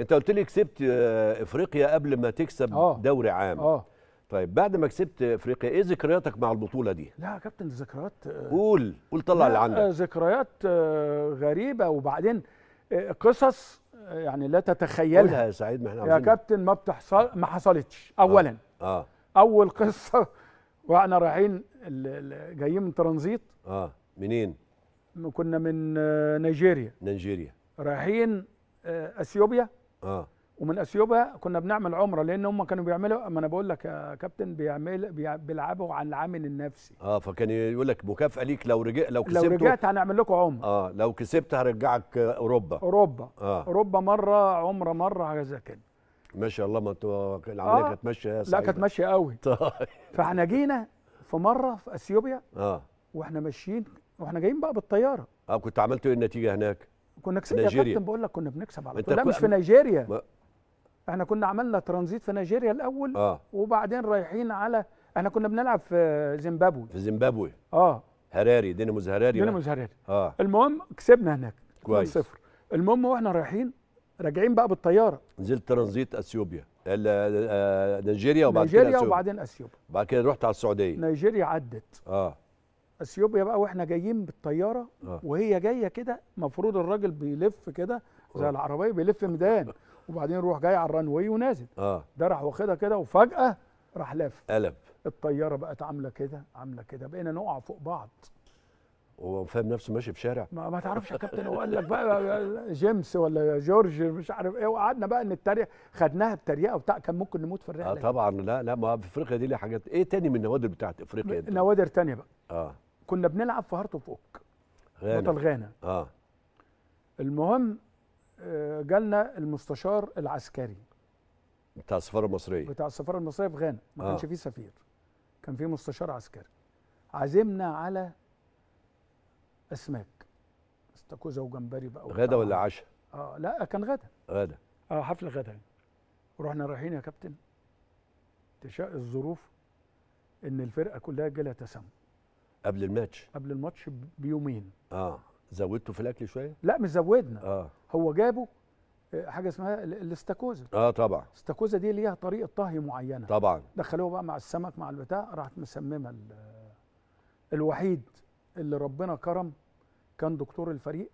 انت قلت لي كسبت آه، افريقيا قبل ما تكسب أوه. دوري عام اه طيب بعد ما كسبت افريقيا ايه ذكرياتك مع البطوله دي لا يا كابتن ذكريات آه، قول قول طلع اللي عندك آه، ذكريات غريبه وبعدين قصص يعني لا تتخيلها يا سعيد ما احنا يا كابتن ما بتحصل ما حصلتش اولا آه. آه. اول قصه واحنا رايحين جايين من ترانزيت اه منين كنا من نيجيريا نيجيريا رايحين اثيوبيا اه ومن اثيوبيا كنا بنعمل عمره لان هم كانوا بيعملوا ما انا بقول لك يا كابتن بيعمل بيلعبوا على العامل النفسي اه فكان يقول لك مكافاه ليك لو رجع لو كسبت لو رجعت هنعمل لكم عمره اه لو كسبت هرجعك اوروبا اوروبا آه. اوروبا مره عمره مره حاجه زي كده ما شاء الله ما انتوا العمليه آه. كانت ماشيه يا لا كانت ماشيه قوي طيب فاحنا جينا في مره في اثيوبيا اه واحنا ماشيين واحنا جايين بقى بالطياره اه كنت عملتوا ايه النتيجه هناك؟ كنا كسبنا يا كابتن بقول لك كنا بنكسب على طول لا مش في نيجيريا ما. احنا كنا عملنا ترانزيت في نيجيريا الاول آه. وبعدين رايحين على احنا كنا بنلعب في زيمبابوي في زيمبابوي اه هراري دينامو هراري دينامو هراري اه المهم كسبنا هناك كويس صفر المهم واحنا رايحين راجعين بقى بالطياره نزلت ترانزيت اثيوبيا آه، نيجيريا وبعد نيجيريا وبعدين اثيوبيا بعد كده رحت على السعوديه نيجيريا عدت اه اثيوبيا بقى واحنا جايين بالطياره آه. وهي جايه كده المفروض الراجل بيلف كده زي آه. العربيه بيلف ميدان وبعدين يروح جاي على الرنوي ونازل آه. ده راح واخدها كده وفجاه راح لف قلب الطياره بقت عامله كده عامله كده بقينا نقع فوق بعض هو فاهم نفسه ماشي في شارع ما, ما تعرفش يا كابتن هو قال لك بقى جيمس ولا جورج مش عارف ايه وقعدنا بقى نتريق خدناها بتريقه وبتاع كان ممكن نموت في الرحله اه طبعا لا لا ما في افريقيا دي ليها حاجات ايه تاني من النوادر بتاعت افريقيا دي؟ نوادر تانيه بقى اه كنا بنلعب في هارت اوف اوك بطل غانا اه المهم آه، جالنا المستشار العسكري بتاع السفاره المصريه بتاع السفاره المصريه في غانا ما آه. كانش فيه سفير كان فيه مستشار عسكري عزمنا على اسماك استاكوزا وجمبري بقى غدا ولا عشاء اه لا كان غدا غدا اه حفل غدا ورحنا رايحين يا كابتن تشاء الظروف ان الفرقه كلها جالها تسمم قبل الماتش قبل الماتش بيومين اه زودته في الاكل شويه لا مش زودنا اه هو جابه آه، حاجه اسمها الاستاكوزا اه طبعا الاستاكوزا دي ليها طريقه طهي معينه طبعا دخلوها بقى مع السمك مع البتاع راحت مسممه الوحيد اللي ربنا كرم كان دكتور الفريق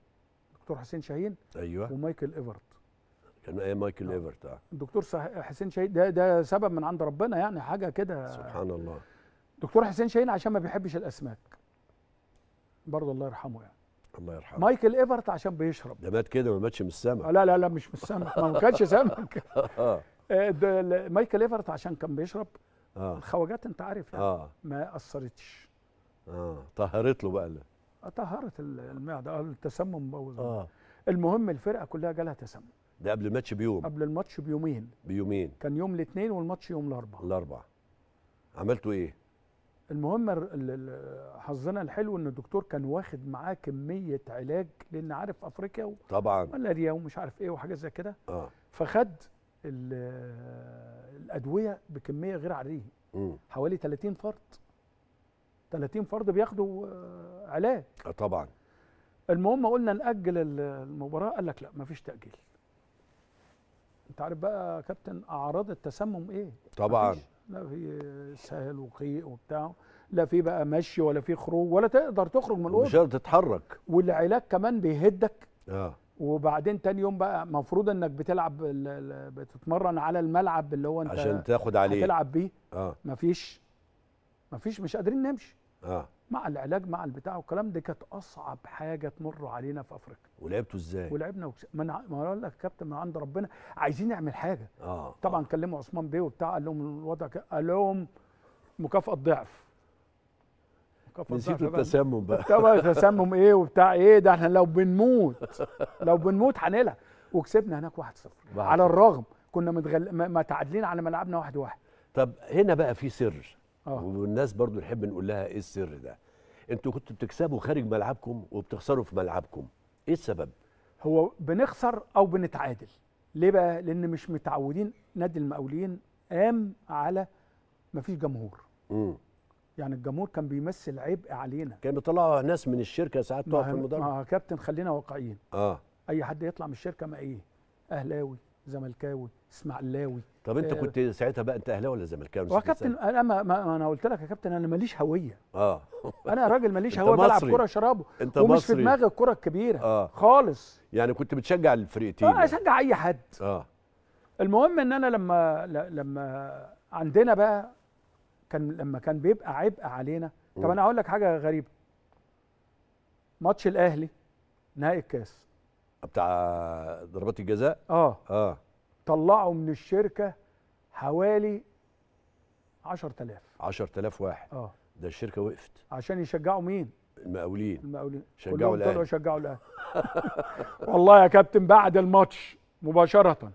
دكتور حسين شاهين ايوه ومايكل ايفرت كان ايه مايكل آه. ايفرت اه الدكتور حسين شاهين ده ده سبب من عند ربنا يعني حاجه كده سبحان الله دكتور حسين شاهين عشان ما بيحبش الاسماك برضه الله يرحمه يعني الله يرحمه مايكل ايفرت عشان بيشرب ده مات كده ما ماتش من السمك لا لا لا مش من السمك ما كانش سمك آه. آه، مايكل ايفرت عشان كان بيشرب آه. الخواجات انت عارف يعني آه. ما اثرتش اه طهرت له بقى طهرت المعده آه، التسمم مبوظ آه. المهم الفرقه كلها جالها تسمم ده قبل الماتش بيوم قبل الماتش بيومين بيومين كان يوم الاثنين والماتش يوم الاربعاء الاربعاء عملتوا ايه المهم حظنا الحلو ان الدكتور كان واخد معاه كميه علاج لان عارف افريقيا و... طبعا ملاريا ومش عارف ايه وحاجات زي كده اه فخد الادويه بكميه غير عاديه حوالي 30 فرد 30 فرد بياخدوا آه، علاج آه طبعا المهم قلنا ناجل المباراه قال لك لا مفيش تاجيل انت عارف بقى يا كابتن اعراض التسمم ايه طبعا مفيش. لا في سهل وقيء وبتاع لا في بقى مشي ولا في خروج ولا تقدر تخرج من الاوضه مش قادر تتحرك والعلاج كمان بيهدك اه وبعدين تاني يوم بقى المفروض انك بتلعب بتتمرن على الملعب اللي هو انت عشان تاخد عليه تلعب بيه اه مفيش مفيش مش قادرين نمشي اه مع العلاج مع البتاع والكلام دي كانت اصعب حاجه تمر علينا في افريقيا ولعبتوا ازاي ولعبنا وكس... ما انا اقول لك كابتن من عند ربنا عايزين نعمل حاجه آه. طبعا آه. كلموا عثمان بيه وبتاع قال لهم الوضع ك... قال لهم مكافاه ضعف نسيتوا التسمم بقى طب التسمم ايه وبتاع ايه ده احنا لو بنموت لو بنموت هنلعب وكسبنا هناك 1-0 على الرغم كنا متغل... ما تعادلين على ملعبنا 1-1 واحد واحد. طب هنا بقى في سر أوه. والناس برضو نحب نقول لها ايه السر ده انتوا كنتوا بتكسبوا خارج ملعبكم وبتخسروا في ملعبكم ايه السبب هو بنخسر او بنتعادل ليه بقى لان مش متعودين نادي المقاولين قام على مفيش جمهور امم يعني الجمهور كان بيمثل عبء علينا كان بيطلعوا ناس من الشركه ساعات تقف في المدرج اه كابتن خلينا واقعيين اه اي حد يطلع من الشركه ما ايه اهلاوي زملكاوي اسماعيلاوي طب انت آه، كنت ساعتها بقى انت اهلاوي ولا زملكاوي يا كابتن انا ما, ما انا قلت لك يا كابتن انا ماليش هويه اه انا راجل ماليش هويه بلعب كوره شرابه انت ومش مصري. في دماغي الكوره الكبيره آه. خالص يعني كنت بتشجع الفرقتين اه يعني. اشجع اي حد اه المهم ان انا لما لما عندنا بقى كان لما كان بيبقى عبء علينا طب انا هقول لك حاجه غريبه ماتش الاهلي نهائي الكاس بتاع ضربات الجزاء اه اه طلعوا من الشركه حوالي 10000 10000 واحد اه ده الشركه وقفت عشان يشجعوا مين المقاولين المقاولين شجعوا الاهلي شجعوا الاهلي والله يا كابتن بعد الماتش مباشره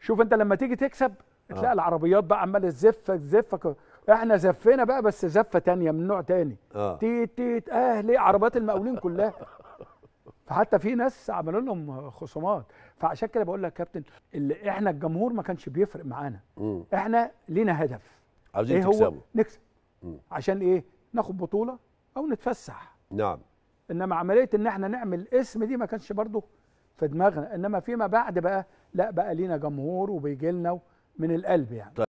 شوف انت لما تيجي تكسب آه. تلاقي آه. العربيات بقى عماله تزفك تزفك احنا زفينا بقى بس زفه تانية من نوع تاني آه. تيت تيت اهلي عربيات المقاولين كلها فحتى في ناس عملوا لهم خصومات فعشان كده بقول لك كابتن اللي احنا الجمهور ما كانش بيفرق معانا احنا لينا هدف عاوزين إيه تكسبوا نكسب مم. عشان ايه ناخد بطوله او نتفسح نعم انما عمليه ان احنا نعمل اسم دي ما كانش برضه في دماغنا انما فيما بعد بقى لا بقى لينا جمهور وبيجي لنا من القلب يعني طيب.